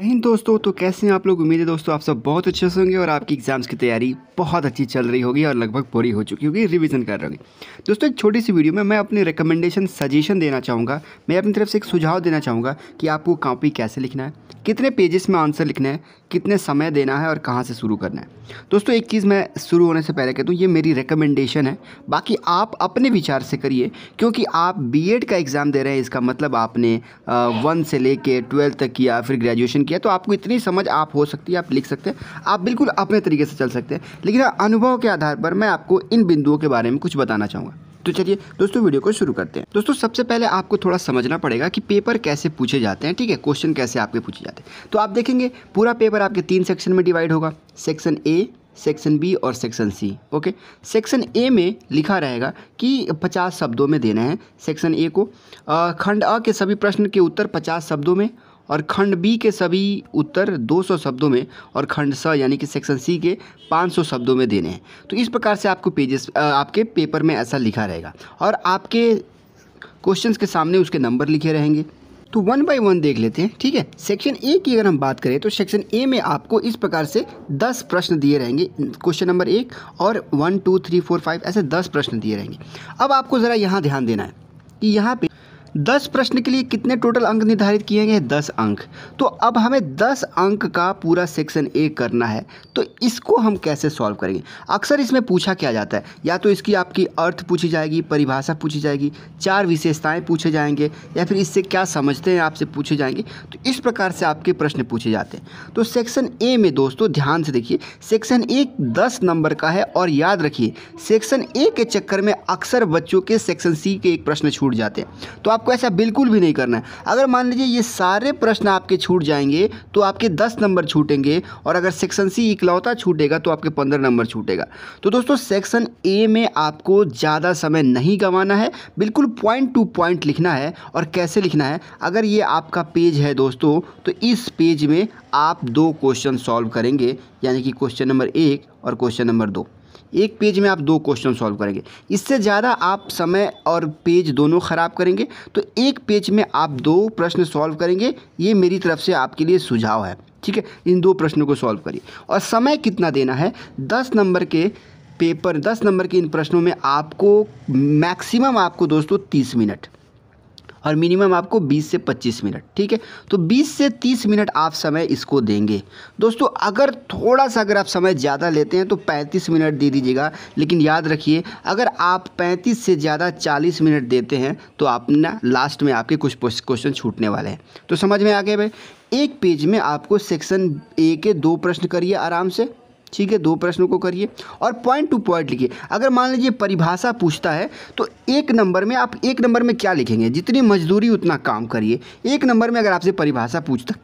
नहीं दोस्तों तो कैसे हैं आप लोग उम्मीद है दोस्तों आप सब बहुत अच्छे से होंगे और आपकी एग्जाम्स की तैयारी बहुत अच्छी चल रही होगी और लगभग पूरी हो चुकी होगी रिवीजन कर रहे होंगे दोस्तों एक छोटी सी वीडियो में मैं अपनी रिकमेंडेशन सजेशन देना चाहूँगा मैं अपनी तरफ से एक सुझाव देना चाहूँगा कि आपको कॉपी कैसे लिखना है कितने पेजेस में आंसर लिखना है कितने समय देना है और कहाँ से शुरू करना है दोस्तों एक चीज़ मैं शुरू होने से पहले कहता हूँ ये मेरी रिकमेंडेशन है बाकी आप अपने विचार से करिए क्योंकि आप बी का एग्ज़ाम दे रहे हैं इसका मतलब आपने वन से ले ट्वेल्थ तक किया फिर ग्रेजुएशन अध्ययन किया तो आपको इतनी समझ आप हो सकती है आप लिख सकते हैं आप बिल्कुल अपने तरीके से चल सकते हैं लेकिन हाँ, अनुभव के आधार पर मैं आपको इन बिंदुओं के बारे में कुछ बताना चाहूँगा तो चलिए दोस्तों वीडियो को शुरू करते हैं दोस्तों सबसे पहले आपको थोड़ा समझना पड़ेगा कि पेपर कैसे पूछे जाते हैं ठीक है क्वेश्चन कैसे आपके पूछे जाते हैं तो आप देखेंगे पूरा पेपर आपके तीन सेक्शन में डिवाइड होगा सेक्शन ए सेक्शन बी और section C okay section A में लिखा रहेगा कि 50 शब्दों में देना है सेक्शन ए को खंड अ के सभी प्रश्न के उत्तर 50 शब्दों में और खंड बी के सभी उत्तर 200 शब्दों में और खंड स यानी कि सेक्शन सी के 500 शब्दों में देने हैं तो इस प्रकार से आपको पेजेस आपके पेपर में ऐसा लिखा रहेगा और आपके क्वेश्चंस के सामने उसके नंबर लिखे रहेंगे तो वन बाय वन देख लेते हैं ठीक है सेक्शन ए की अगर हम बात करें तो सेक्शन ए में आपको इस प्रकार से दस प्रश्न दिए रहेंगे क्वेश्चन नंबर एक और one two three four five ऐसे दस प्रश्न दिए रहेंगे अब आपको ज़रा यहाँ ध्यान देना है कि यहाँ पे दस प्रश्न के लिए कितने टोटल अंक निर्धारित किए गए दस अंक तो अब हमें दस अंक का पूरा सेक्शन ए करना है तो इसको हम कैसे सॉल्व करेंगे अक्सर इसमें पूछा क्या जाता है या तो इसकी आपकी अर्थ पूछी जाएगी परिभाषा पूछी जाएगी चार विशेषताएं पूछे जाएंगे या फिर इससे क्या समझते हैं आपसे पूछे जाएंगे तो इस प्रकार से आपके प्रश्न पूछे जाते हैं तो सेक्शन ए में दोस्तों ध्यान से देखिए सेक्शन ए दस नंबर का है और याद रखिए सेक्शन ए के चक्कर में अक्सर बच्चों के सेक्शन सी के एक प्रश्न छूट जाते हैं तो आप आपको ऐसा बिल्कुल भी नहीं करना है अगर मान लीजिए ये सारे प्रश्न आपके छूट जाएंगे तो आपके दस नंबर छूटेंगे और अगर सेक्शन सी इकलौता छूटेगा तो आपके पंद्रह नंबर छूटेगा तो दोस्तों सेक्शन ए में आपको ज़्यादा समय नहीं गंवाना है बिल्कुल पॉइंट टू पॉइंट लिखना है और कैसे लिखना है अगर ये आपका पेज है दोस्तों तो इस पेज में आप दो क्वेश्चन सॉल्व करेंगे यानी कि क्वेश्चन नंबर एक और क्वेश्चन नंबर दो एक पेज में आप दो क्वेश्चन सॉल्व करेंगे इससे ज़्यादा आप समय और पेज दोनों ख़राब करेंगे तो एक पेज में आप दो प्रश्न सॉल्व करेंगे ये मेरी तरफ से आपके लिए सुझाव है ठीक है इन दो प्रश्नों को सॉल्व करिए और समय कितना देना है दस नंबर के पेपर दस नंबर के इन प्रश्नों में आपको मैक्सिमम आपको दोस्तों तीस मिनट और मिनिमम आपको 20 से 25 मिनट ठीक है तो 20 से 30 मिनट आप समय इसको देंगे दोस्तों अगर थोड़ा सा अगर आप समय ज़्यादा लेते हैं तो 35 मिनट दे दीजिएगा लेकिन याद रखिए अगर आप 35 से ज़्यादा 40 मिनट देते हैं तो आप ना लास्ट में आपके कुछ क्वेश्चन छूटने वाले हैं तो समझ में आ गए भाई एक पेज में आपको सेक्शन ए के दो प्रश्न करिए आराम से ठीक है दो प्रश्नों को करिए और पॉइंट टू पॉइंट लिखिए अगर मान लीजिए परिभाषा पूछता है तो एक नंबर में आप एक नंबर में क्या लिखेंगे जितनी मजदूरी उतना काम करिए एक नंबर में अगर आपसे परिभाषा पूछता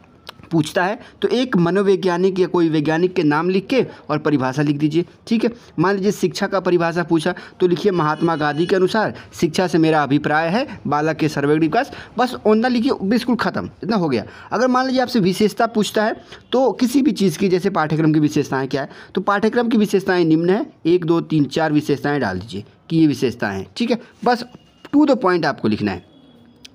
पूछता है तो एक मनोवैज्ञानिक या कोई वैज्ञानिक के नाम लिख के और परिभाषा लिख दीजिए ठीक है मान लीजिए शिक्षा का परिभाषा पूछा तो लिखिए महात्मा गांधी के अनुसार शिक्षा से मेरा अभिप्राय है बालक के सर्वांगीण विकास बस ओंदा लिखिए बिल्कुल ख़त्म इतना हो गया अगर मान लीजिए आपसे विशेषता पूछता है तो किसी भी चीज़ की जैसे पाठ्यक्रम की विशेषताएँ क्या है तो पाठ्यक्रम की विशेषताएँ निम्न है एक दो तीन चार विशेषताएँ डाल दीजिए कि ये विशेषताएँ हैं ठीक है बस टू द पॉइंट आपको लिखना है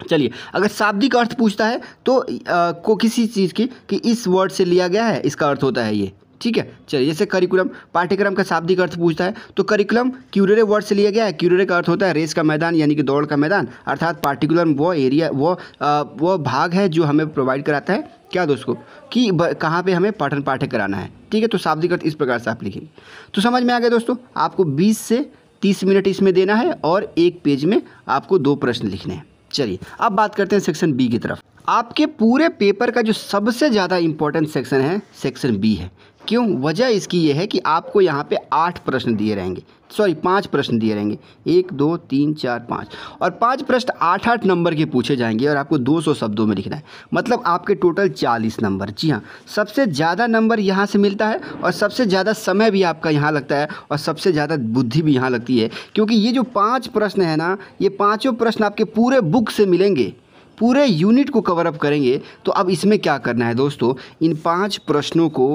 चलिए अगर शाब्दिक अर्थ पूछता है तो आ, को किसी चीज़ की कि इस वर्ड से लिया गया है इसका अर्थ होता है ये ठीक है चलिए जैसे करिकुलम पाठ्यक्रम का शाब्दिक अर्थ पूछता है तो करिकुलम क्यूरेरे वर्ड से लिया गया है क्यूरेरे का अर्थ होता है रेस का मैदान यानी कि दौड़ का मैदान अर्थात पार्टिकुलर वो एरिया वो आ, वो भाग है जो हमें प्रोवाइड कराता है क्या दोस्तों कि कहाँ पे हमें पाठन पाठ्य कराना है ठीक है तो शाब्दिक अर्थ इस प्रकार से आप लिखेंगे तो समझ में आ गया दोस्तों आपको बीस से तीस मिनट इसमें देना है और एक पेज में आपको दो प्रश्न लिखने हैं चलिए अब बात करते हैं सेक्शन बी की तरफ आपके पूरे पेपर का जो सबसे ज़्यादा इम्पोर्टेंट सेक्शन है सेक्शन बी है क्यों वजह इसकी ये है कि आपको यहाँ पे आठ प्रश्न दिए रहेंगे सॉरी पांच प्रश्न दिए रहेंगे एक दो तीन चार पाँच और पांच प्रश्न आठ आठ नंबर के पूछे जाएंगे और आपको 200 शब्दों में लिखना है मतलब आपके टोटल 40 नंबर जी हाँ सबसे ज़्यादा नंबर यहाँ से मिलता है और सबसे ज़्यादा समय भी आपका यहाँ लगता है और सबसे ज़्यादा बुद्धि भी यहाँ लगती है क्योंकि ये जो पाँच प्रश्न है ना ये पाँचों प्रश्न आपके पूरे बुक से मिलेंगे पूरे यूनिट को कवर अप करेंगे तो अब इसमें क्या करना है दोस्तों इन पांच प्रश्नों को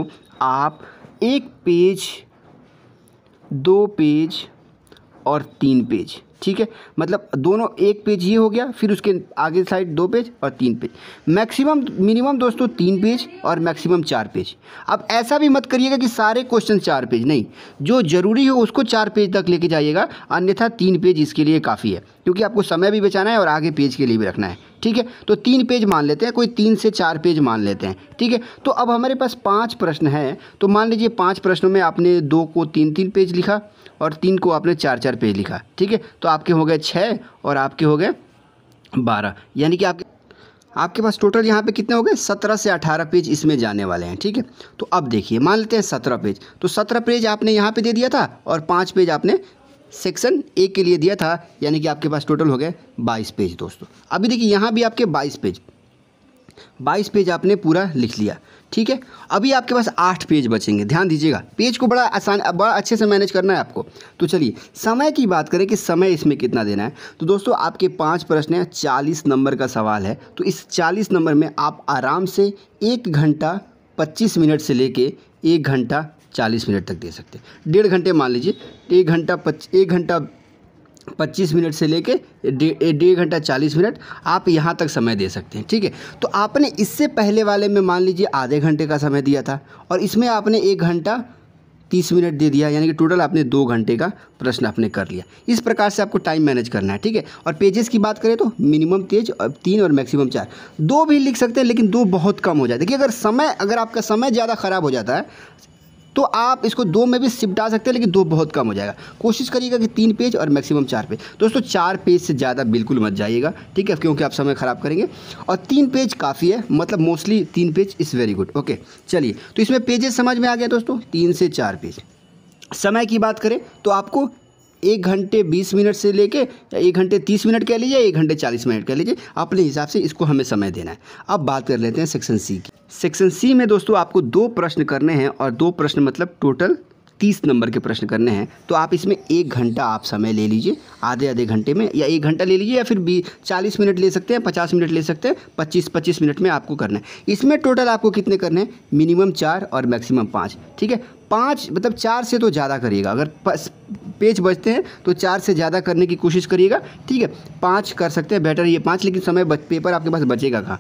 आप एक पेज दो पेज और तीन पेज ठीक है मतलब दोनों एक पेज ये हो गया फिर उसके आगे साइड दो पेज और तीन पेज मैक्सिमम मिनिमम दोस्तों तीन पेज और मैक्सिमम चार पेज अब ऐसा भी मत करिएगा कि सारे क्वेश्चन चार पेज नहीं जो ज़रूरी हो उसको चार पेज तक लेके जाइएगा अन्यथा तीन पेज इसके लिए काफ़ी है क्योंकि आपको समय भी बचाना है और आगे पेज के लिए भी रखना है ठीक है तो तीन पेज मान लेते हैं कोई तीन से चार पेज मान लेते हैं ठीक है तो अब हमारे पास पाँच प्रश्न हैं तो मान लीजिए पाँच प्रश्नों में आपने दो को तीन तीन पेज लिखा और तीन को आपने चार चार पेज लिखा ठीक है तो आपके हो गए छः और आपके हो गए बारह यानी कि आपके आपके पास टोटल यहाँ पे कितने हो गए सत्रह से अठारह पेज इसमें जाने वाले हैं ठीक है तो अब देखिए मान लेते हैं सत्रह पेज तो सत्रह पेज आपने यहाँ पे दे दिया था और पाँच पेज आपने सेक्शन ए के लिए दिया था यानी कि आपके पास टोटल हो गए बाईस पेज दोस्तों अभी देखिए यहाँ भी आपके बाईस पेज बाईस पेज आपने पूरा लिख लिया ठीक है अभी आपके पास आठ पेज बचेंगे ध्यान दीजिएगा पेज को बड़ा आसान बड़ा अच्छे से मैनेज करना है आपको तो चलिए समय की बात करें कि समय इसमें कितना देना है तो दोस्तों आपके पांच प्रश्न हैं चालीस नंबर का सवाल है तो इस चालीस नंबर में आप आराम से एक घंटा पच्चीस मिनट से लेके एक घंटा चालीस मिनट तक दे सकते हैं डेढ़ घंटे मान लीजिए एक घंटा पच एक घंटा पच्चीस मिनट से लेके डेढ़ घंटा चालीस मिनट आप यहाँ तक समय दे सकते हैं ठीक है तो आपने इससे पहले वाले में मान लीजिए आधे घंटे का समय दिया था और इसमें आपने एक घंटा तीस मिनट दे दिया यानी कि टोटल आपने दो घंटे का प्रश्न आपने कर लिया इस प्रकार से आपको टाइम मैनेज करना है ठीक है और पेजेस की बात करें तो मिनिमम तेज तीन और मैक्सिमम चार दो भी लिख सकते हैं लेकिन दो बहुत कम हो जाए देखिए अगर समय अगर आपका समय ज़्यादा ख़राब हो जाता है तो आप इसको दो में भी आ सकते हैं लेकिन दो बहुत कम हो जाएगा कोशिश करिएगा कि तीन पेज और मैक्सिमम चार पेज दोस्तों चार पेज से ज़्यादा बिल्कुल मत जाइएगा ठीक है क्योंकि आप समय ख़राब करेंगे और तीन पेज काफ़ी है मतलब मोस्टली तीन page is very good okay चलिए तो इसमें पेजेस समझ में आ गया दोस्तों तीन से चार पेज समय की बात करें तो आपको एक घंटे बीस मिनट से लेके कर एक घंटे तीस मिनट कह लीजिए एक घंटे चालीस मिनट कह लीजिए अपने हिसाब से इसको हमें समय देना है अब बात कर लेते हैं सेक्शन सी की सेक्शन सी में दोस्तों आपको दो प्रश्न करने हैं और दो प्रश्न मतलब टोटल तीस नंबर के प्रश्न करने हैं तो आप इसमें एक घंटा आप समय ले लीजिए आधे आधे घंटे में या एक घंटा ले लीजिए या फिर बी चालीस मिनट ले सकते हैं पचास मिनट ले सकते हैं पच्चीस पच्चीस मिनट में आपको करना है इसमें टोटल आपको कितने करने हैं मिनिमम चार और मैक्सिमम पाँच ठीक है पाँच मतलब चार से तो ज़्यादा करिएगा अगर पेज बचते हैं तो चार से ज़्यादा करने की कोशिश करिएगा ठीक है पाँच कर सकते हैं बेटर ये पाँच लेकिन समय बच, पेपर आपके पास बचेगा कहाँ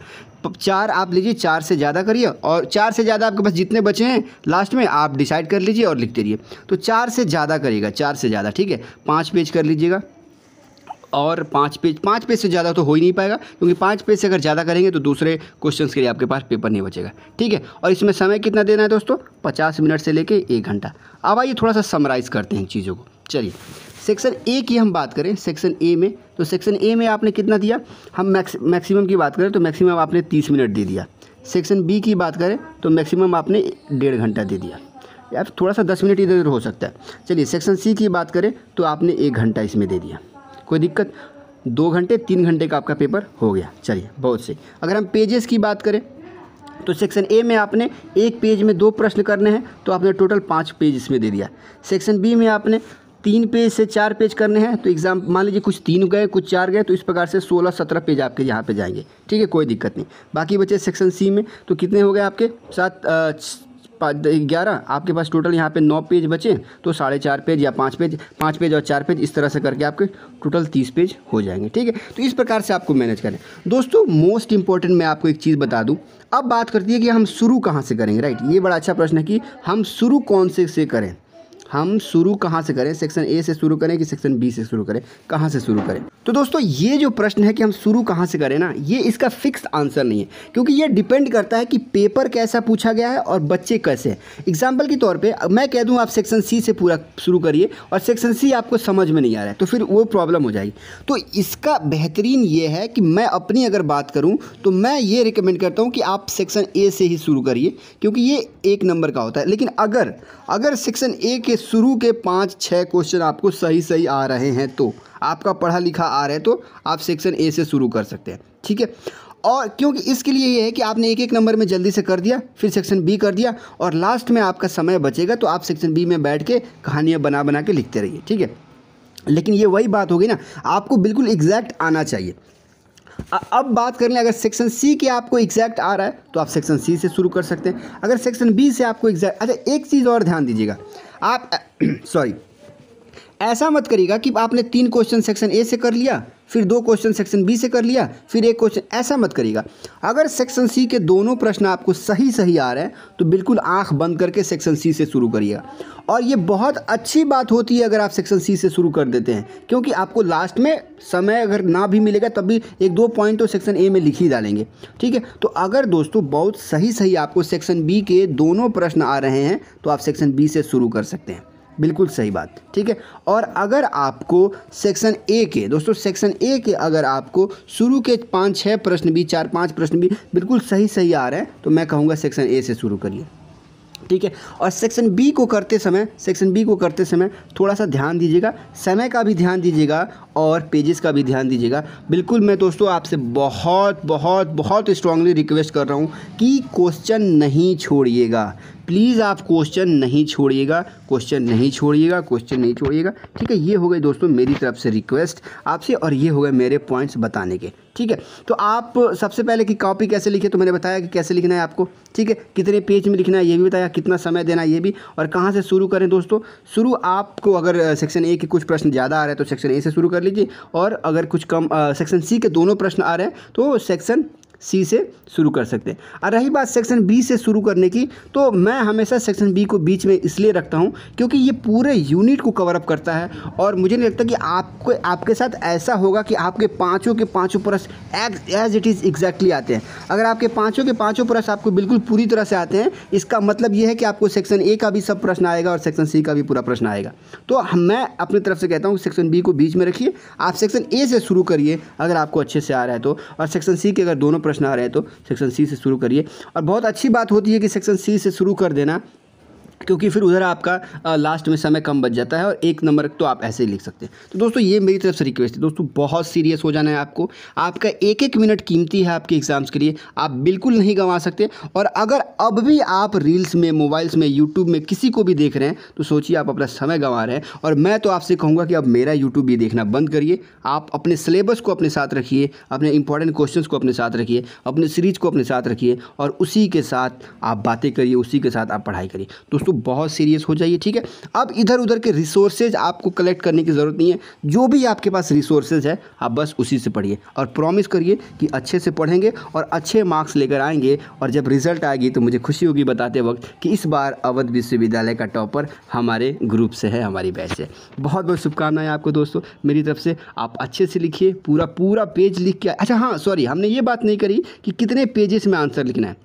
चार आप लीजिए चार से ज़्यादा करिए और चार से ज़्यादा आपके पास जितने बचे हैं लास्ट में आप डिसाइड कर लीजिए और लिखते रहिए तो चार से ज़्यादा करिएगा चार से ज़्यादा ठीक है पाँच पेज कर लीजिएगा और पाँच पेज पाँच पेज से ज़्यादा तो हो ही नहीं पाएगा क्योंकि पाँच पेज से अगर ज़्यादा करेंगे तो दूसरे क्वेश्चन के लिए आपके पास पेपर नहीं बचेगा ठीक है और इसमें समय कितना देना है दोस्तों पचास मिनट से लेकर एक घंटा अब आइए थोड़ा सा समराइज़ करते हैं चीज़ों को चलिए सेक्शन ए की हम बात करें सेक्शन ए में तो सेक्शन ए में आपने कितना दिया हम मैक्स मैक्सिमम की बात करें तो मैक्सिमम आपने तीस मिनट दे दिया सेक्शन बी की बात करें तो मैक्सिमम आपने डेढ़ घंटा दे दिया यार थोड़ा सा दस मिनट इधर उधर हो सकता है चलिए सेक्शन सी की बात करें तो आपने एक घंटा इसमें दे दिया कोई दिक्कत दो घंटे तीन घंटे का आपका पेपर हो गया चलिए बहुत सही अगर हम पेजेस की बात करें तो सेक्शन ए में आपने एक पेज में दो प्रश्न करने हैं तो आपने टोटल पाँच पेज इसमें दे दिया सेक्शन बी में आपने तीन पेज से चार पेज करने हैं तो एग्ज़ाम मान लीजिए कुछ तीन गए कुछ चार गए तो इस प्रकार से सोलह सत्रह पेज आपके यहाँ पे जाएंगे ठीक है कोई दिक्कत नहीं बाकी बचे सेक्शन सी में तो कितने हो गए आपके सात ग्यारह आपके पास टोटल यहाँ पे नौ पेज बचे तो साढ़े चार पेज या पाँच पेज पाँच पेज और चार पेज इस तरह से करके आपके टोटल तीस पेज हो जाएंगे ठीक है तो इस प्रकार से आपको मैनेज करें दोस्तों मोस्ट इंपॉर्टेंट मैं आपको एक चीज़ बता दूँ अब बात करती है कि हम शुरू कहाँ से करेंगे राइट ये बड़ा अच्छा प्रश्न है कि हम शुरू कौन से से करें हम शुरू कहाँ से करें सेक्शन ए से शुरू करें कि सेक्शन बी से शुरू करें कहाँ से शुरू करें तो दोस्तों ये जो प्रश्न है कि हम शुरू कहाँ से करें ना ये इसका फिक्स आंसर नहीं है क्योंकि ये डिपेंड करता है कि पेपर कैसा पूछा गया है और बच्चे कैसे हैं एग्जाम्पल के तौर पर मैं कह दूँ आप सेक्शन सी से पूरा शुरू करिए और सेक्शन सी आपको समझ में नहीं आ रहा है तो फिर वो प्रॉब्लम हो जाएगी तो इसका बेहतरीन ये है कि मैं अपनी अगर बात करूँ तो मैं ये रिकमेंड करता हूँ कि आप सेक्शन ए से ही शुरू करिए क्योंकि ये एक नंबर का होता है लेकिन अगर अगर सेक्शन ए के शुरू के पाँच छः क्वेश्चन आपको सही सही आ रहे हैं तो आपका पढ़ा लिखा आ रहा है तो आप सेक्शन ए से शुरू कर सकते हैं ठीक है और क्योंकि इसके लिए ये है कि आपने एक एक नंबर में जल्दी से कर दिया फिर सेक्शन बी कर दिया और लास्ट में आपका समय बचेगा तो आप सेक्शन बी में बैठ के कहानियाँ बना बना के लिखते रहिए ठीक है लेकिन ये वही बात होगी ना आपको बिल्कुल एग्जैक्ट आना चाहिए अब बात कर लें अगर सेक्शन सी के आपको एग्जैक्ट आ रहा है तो आप सेक्शन सी से शुरू कर सकते हैं अगर सेक्शन बी से आपको एग्जैक्ट अच्छा एक चीज़ और ध्यान दीजिएगा आप सॉरी ऐसा मत करिएगा कि आपने तीन क्वेश्चन सेक्शन ए से कर लिया फिर दो क्वेश्चन सेक्शन बी से कर लिया फिर एक क्वेश्चन ऐसा मत करिएगा अगर सेक्शन सी के दोनों प्रश्न आपको सही सही आ रहे हैं तो बिल्कुल आंख बंद करके सेक्शन सी से शुरू करिएगा और ये बहुत अच्छी बात होती है अगर आप सेक्शन सी से शुरू कर देते हैं क्योंकि आपको लास्ट में समय अगर ना भी मिलेगा तब भी एक दो पॉइंट तो सेक्शन ए में लिख ही डालेंगे ठीक है तो अगर दोस्तों बहुत सही सही आपको सेक्शन बी के दोनों प्रश्न आ रहे हैं तो आप सेक्शन बी से शुरू कर सकते हैं बिल्कुल सही बात ठीक है और अगर आपको सेक्शन ए के दोस्तों सेक्शन ए के अगर आपको शुरू के पाँच छः प्रश्न भी चार पाँच प्रश्न भी बिल्कुल सही सही आ रहे हैं तो मैं कहूँगा सेक्शन ए से शुरू करिए ठीक है और सेक्शन बी को करते समय सेक्शन बी को करते समय थोड़ा सा ध्यान दीजिएगा समय का भी ध्यान दीजिएगा और पेजेस का भी ध्यान दीजिएगा बिल्कुल मैं दोस्तों आपसे बहुत बहुत बहुत स्ट्रांगली रिक्वेस्ट कर रहा हूँ कि क्वेश्चन नहीं छोड़िएगा प्लीज़ आप क्वेश्चन नहीं छोड़िएगा क्वेश्चन नहीं छोड़िएगा क्वेश्चन नहीं छोड़िएगा ठीक है ये हो गए दोस्तों मेरी तरफ से रिक्वेस्ट आपसे और ये हो गए मेरे पॉइंट्स बताने के ठीक है तो आप सबसे पहले कि कॉपी कैसे लिखे तो मैंने बताया कि कैसे लिखना है आपको ठीक है कितने पेज में लिखना है ये भी बताया कितना समय देना है ये भी और कहाँ से शुरू करें दोस्तों शुरू आपको अगर सेक्शन ए के कुछ प्रश्न ज़्यादा आ रहे हैं तो सेक्शन ए से शुरू कर लीजिए और अगर कुछ कम सेक्शन सी के दोनों प्रश्न आ रहे हैं तो सेक्शन सी से शुरू कर सकते हैं और रही बात सेक्शन बी से शुरू करने की तो मैं हमेशा सेक्शन बी को बीच में इसलिए रखता हूँ क्योंकि ये पूरे यूनिट को कवर अप करता है और मुझे नहीं लगता कि आपको आपके साथ ऐसा होगा कि आपके पाँचों के पाँचों प्रश्न एज इट इज़ एग्जैक्टली आते हैं अगर आपके पाँचों के पाँचों प्रश्न आपको बिल्कुल पूरी तरह से आते हैं इसका मतलब ये है कि आपको सेक्शन ए का भी सब प्रश्न आएगा और सेक्शन सी का भी पूरा प्रश्न आएगा तो मैं अपनी तरफ से कहता हूँ सेक्शन बी को बीच में रखिए आप सेक्शन ए से शुरू करिए अगर आपको अच्छे से आ रहा है तो और सेक्शन सी के अगर दोनों प्रश्न आ रहे हैं तो सेक्शन सी से शुरू करिए और बहुत अच्छी बात होती है कि सेक्शन सी से शुरू कर देना क्योंकि फिर उधर आपका लास्ट में समय कम बच जाता है और एक नंबर तो आप ऐसे ही लिख सकते हैं तो दोस्तों ये मेरी तरफ से रिक्वेस्ट है दोस्तों बहुत सीरियस हो जाना है आपको आपका एक एक मिनट कीमती है आपके एग्ज़ाम्स के लिए आप बिल्कुल नहीं गंवा सकते और अगर अब भी आप रील्स में मोबाइल्स में यूट्यूब में किसी को भी देख रहे हैं तो सोचिए आप अपना समय गंवा रहे हैं और मैं तो आपसे कहूँगा कि अब मेरा यूट्यूब ये देखना बंद करिए आप अपने सिलेबस को अपने साथ रखिए अपने इंपॉर्टेंट क्वेश्चन को अपने साथ रखिए अपने सीरीज को अपने साथ रखिए और उसी के साथ आप बातें करिए उसी के साथ आप पढ़ाई करिए दोस्तों तो बहुत सीरियस हो जाइए ठीक है अब इधर उधर के रिसोर्सेज आपको कलेक्ट करने की ज़रूरत नहीं है जो भी आपके पास रिसोर्सेज है आप बस उसी से पढ़िए और प्रॉमिस करिए कि अच्छे से पढ़ेंगे और अच्छे मार्क्स लेकर आएंगे और जब रिजल्ट आएगी तो मुझे खुशी होगी बताते वक्त कि इस बार अवध विश्वविद्यालय का टॉपर हमारे ग्रुप से है हमारी बैच से बहुत बहुत शुभकामनाएं आपको दोस्तों मेरी तरफ से आप अच्छे से लिखिए पूरा पूरा पेज लिख के अच्छा हाँ सॉरी हमने ये बात नहीं करी कि कितने पेजेस में आंसर लिखना है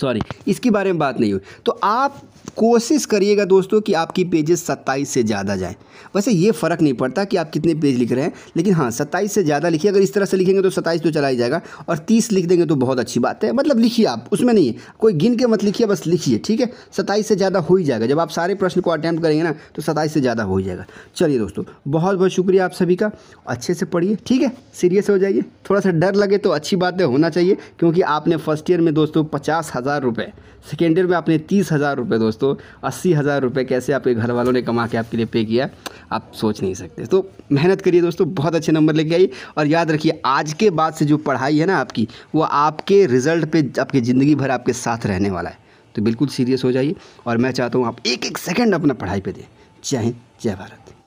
सॉरी इसके बारे में बात नहीं हुई तो आप कोशिश करिएगा दोस्तों कि आपकी पेजेस सत्ताईस से ज़्यादा जाएं वैसे ये फ़र्क नहीं पड़ता कि आप कितने पेज लिख रहे हैं लेकिन हाँ सत्ताईस से ज़्यादा लिखिए अगर इस तरह से लिखेंगे तो सत्ताईस तो चला ही जाएगा और तीस लिख देंगे तो बहुत अच्छी बात है मतलब लिखिए आप उसमें नहीं है कोई गिन के मत लिखिए बस लिखिए ठीक है सत्ताईस से ज़्यादा हो ही जाएगा जब आप सारे प्रश्न को अटैम्प्ट करेंगे ना तो सत्ताईस से ज़्यादा हो ही जाएगा चलिए दोस्तों बहुत बहुत शुक्रिया आप सभी का अच्छे से पढ़िए ठीक है सीरियस हो जाइए थोड़ा सा डर लगे तो अच्छी बात होना चाहिए क्योंकि आपने फर्स्ट ईयर में दोस्तों पचास हज़ार रुपये सेकेंड ईयर में आपने तीस हज़ार रुपये दोस्तों अस्सी हज़ार रुपये कैसे आपके घर वालों ने कमा के आपके लिए पे किया आप सोच नहीं सकते तो मेहनत करिए दोस्तों बहुत अच्छे नंबर लेके आइए और याद रखिए आज के बाद से जो पढ़ाई है ना आपकी वो आपके रिज़ल्ट पर आपकी ज़िंदगी भर आपके साथ रहने वाला है तो बिल्कुल सीरियस हो जाइए और मैं चाहता हूँ आप एक एक सेकेंड अपना पढ़ाई पर दें जय हिंद जय भारत